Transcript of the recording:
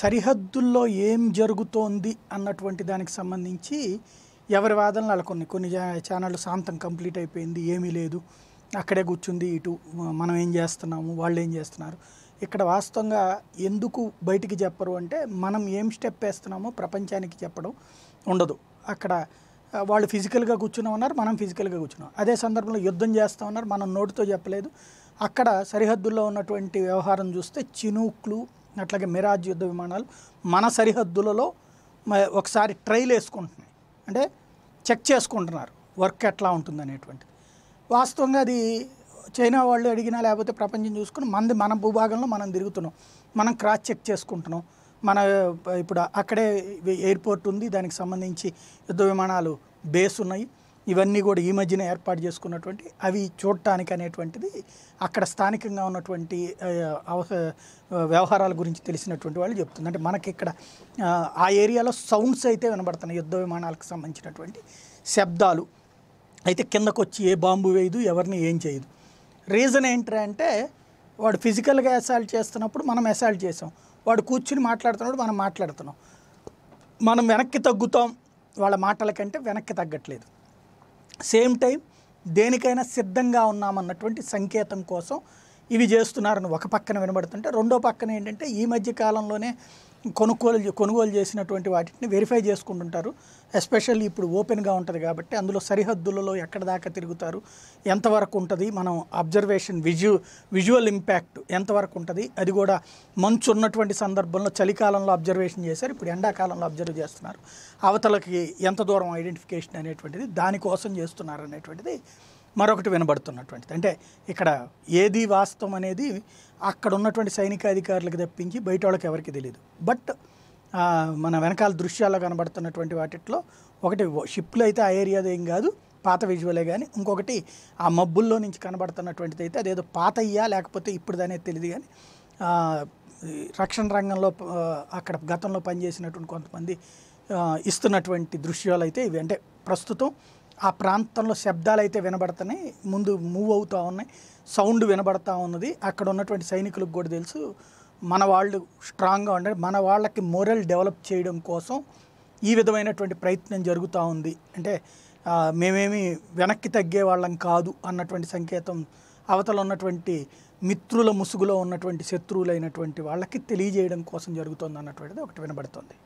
సరిహద్దుల్లో ఏం జరుగుతోంది అన్నటువంటి దానికి సంబంధించి ఎవరి వాదనలు అలా కొన్ని కొన్ని ఛానళ్ళు శాంతం కంప్లీట్ అయిపోయింది ఏమీ లేదు అక్కడే కూర్చుంది ఇటు మనం ఏం చేస్తున్నాము వాళ్ళు ఏం చేస్తున్నారు ఇక్కడ వాస్తవంగా ఎందుకు బయటికి చెప్పరు అంటే మనం ఏం స్టెప్ వేస్తున్నామో ప్రపంచానికి చెప్పడం ఉండదు అక్కడ వాళ్ళు ఫిజికల్గా కూర్చున్నా ఉన్నారు మనం ఫిజికల్గా కూర్చున్నాం అదే సందర్భంలో యుద్ధం చేస్తూ ఉన్నారు మనం నోటితో చెప్పలేదు అక్కడ సరిహద్దుల్లో ఉన్నటువంటి వ్యవహారం చూస్తే చినూక్లు అట్లాగే మిరాజ్ యుద్ధ విమానాలు మన సరిహద్దులలో ఒకసారి ట్రైల్ వేసుకుంటున్నాయి అంటే చెక్ చేసుకుంటున్నారు వర్క్ ఎట్లా ఉంటుంది అనేటువంటిది వాస్తవంగా అది చైనా వాళ్ళు అడిగినా లేకపోతే ప్రపంచం చూసుకుని మంది మన భూభాగంలో మనం తిరుగుతున్నాం మనం క్రాస్ చెక్ చేసుకుంటున్నాం మన ఇప్పుడు అక్కడే ఎయిర్పోర్ట్ ఉంది దానికి సంబంధించి యుద్ధ విమానాలు బేస్ ఉన్నాయి ఇవన్నీ కూడా ఈ మధ్యన ఏర్పాటు చేసుకున్నటువంటి అవి చూడటానికి అనేటువంటిది అక్కడ స్థానికంగా ఉన్నటువంటి వ్యవహారాల గురించి తెలిసినటువంటి వాళ్ళు చెప్తుంది అంటే మనకి ఇక్కడ ఆ ఏరియాలో సౌండ్స్ అయితే వినబడుతున్నాయి యుద్ధ విమానాలకు సంబంధించినటువంటి శబ్దాలు అయితే కిందకొచ్చి ఏ బాంబు వేయదు ఎవరిని ఏం చేయదు రీజన్ ఏంటి అంటే వాడు ఫిజికల్గా అసాల్ట్ చేస్తున్నప్పుడు మనం అసాల్ట్ చేసాం వాడు కూర్చుని మాట్లాడుతున్నప్పుడు మనం మాట్లాడుతున్నాం మనం వెనక్కి తగ్గుతాం వాళ్ళ మాటల కంటే వెనక్కి తగ్గట్లేదు సేమ్ టైం దేనికైనా సిద్ధంగా ఉన్నామన్నటువంటి సంకేతం కోసం ఇవి చేస్తున్నారని ఒక పక్కన వినబడుతుంటే రెండో పక్కన ఏంటంటే ఈ మధ్య కాలంలోనే కొనుగోలు కొనుగోలు చేసినటువంటి వాటిని వెరిఫై చేసుకుంటుంటారు ఎస్పెషల్లీ ఇప్పుడు ఓపెన్గా ఉంటుంది కాబట్టి అందులో సరిహద్దులలో ఎక్కడ దాకా తిరుగుతారు ఎంతవరకు ఉంటుంది మనం అబ్జర్వేషన్ విజు విజువల్ ఇంపాక్ట్ ఎంతవరకు ఉంటుంది అది కూడా మంచు ఉన్నటువంటి సందర్భంలో చలికాలంలో అబ్జర్వేషన్ చేశారు ఇప్పుడు ఎండాకాలంలో అబ్జర్వ్ చేస్తున్నారు అవతలకి ఎంత దూరం ఐడెంటిఫికేషన్ అనేటువంటిది దానికోసం చేస్తున్నారు అనేటువంటిది మరొకటి వినబడుతున్నటువంటిది అంటే ఇక్కడ ఏది వాస్తవం అనేది అక్కడ ఉన్నటువంటి సైనిక అధికారులకు తప్పించి బయట వాళ్ళకి ఎవరికి తెలియదు బట్ మన వెనకాల దృశ్యాల్లో కనబడుతున్నటువంటి వాటిట్లో ఒకటి షిప్లు అయితే ఆ ఏరియాది ఏం కాదు పాత విజువలే కానీ ఇంకొకటి ఆ మబ్బుల్లో నుంచి కనబడుతున్నటువంటిది అయితే అదేదో పాత అయ్యా లేకపోతే దాని తెలియదు కానీ రక్షణ రంగంలో అక్కడ గతంలో పనిచేసినటువంటి కొంతమంది ఇస్తున్నటువంటి దృశ్యాలు అయితే ఇవి అంటే ప్రస్తుతం ఆ ప్రాంతంలో శబ్దాలు అయితే వినబడుతున్నాయి ముందు మూవ్ అవుతూ ఉన్నాయి సౌండ్ వినబడతా ఉన్నది అక్కడ ఉన్నటువంటి సైనికులకు కూడా తెలుసు మన వాళ్ళు స్ట్రాంగ్గా ఉండాలి మన వాళ్ళకి మోరల్ డెవలప్ చేయడం కోసం ఈ విధమైనటువంటి ప్రయత్నం జరుగుతూ ఉంది అంటే మేమేమి వెనక్కి తగ్గే వాళ్ళం కాదు అన్నటువంటి సంకేతం అవతల ఉన్నటువంటి మిత్రుల ముసుగులో ఉన్నటువంటి శత్రువులైనటువంటి వాళ్ళకి తెలియజేయడం కోసం జరుగుతుంది అన్నటువంటిది ఒకటి వినబడుతుంది